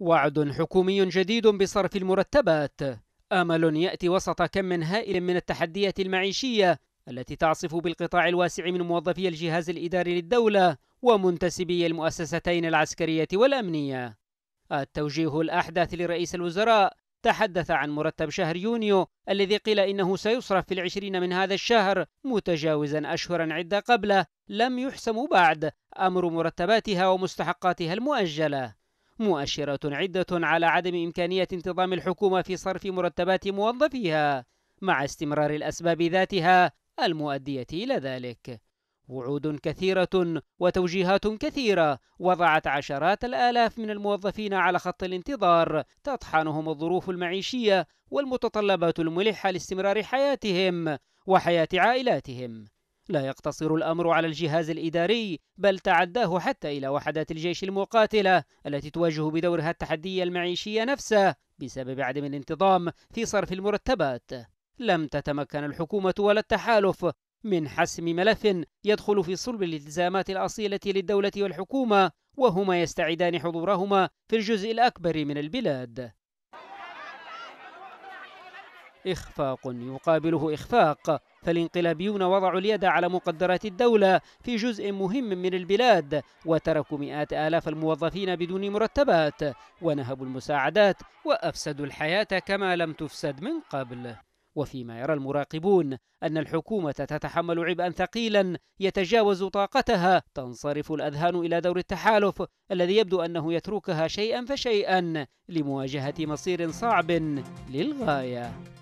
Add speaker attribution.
Speaker 1: وعد حكومي جديد بصرف المرتبات امل ياتي وسط كم هائل من التحديات المعيشيه التي تعصف بالقطاع الواسع من موظفي الجهاز الاداري للدوله ومنتسبي المؤسستين العسكريه والامنيه التوجيه الاحدث لرئيس الوزراء تحدث عن مرتب شهر يونيو الذي قيل إنه سيصرف في العشرين من هذا الشهر متجاوزا أشهرا عدة قبله لم يحسم بعد أمر مرتباتها ومستحقاتها المؤجلة مؤشرات عدة على عدم إمكانية انتظام الحكومة في صرف مرتبات موظفيها مع استمرار الأسباب ذاتها المؤدية إلى ذلك. وعود كثيرة وتوجيهات كثيرة وضعت عشرات الآلاف من الموظفين على خط الانتظار تطحنهم الظروف المعيشية والمتطلبات الملحة لاستمرار حياتهم وحياة عائلاتهم. لا يقتصر الأمر على الجهاز الإداري بل تعداه حتى إلى وحدات الجيش المقاتلة التي تواجه بدورها التحدي المعيشي نفسه بسبب عدم الانتظام في صرف المرتبات لم تتمكن الحكومة ولا التحالف من حسم ملف يدخل في صلب الالتزامات الأصيلة للدولة والحكومة وهما يستعيدان حضورهما في الجزء الأكبر من البلاد إخفاق يقابله إخفاق فالانقلابيون وضعوا اليد على مقدرات الدولة في جزء مهم من البلاد وتركوا مئات آلاف الموظفين بدون مرتبات ونهبوا المساعدات وأفسدوا الحياة كما لم تفسد من قبل وفيما يرى المراقبون أن الحكومة تتحمل عبئا ثقيلا يتجاوز طاقتها تنصرف الأذهان إلى دور التحالف الذي يبدو أنه يتركها شيئا فشيئا لمواجهة مصير صعب للغاية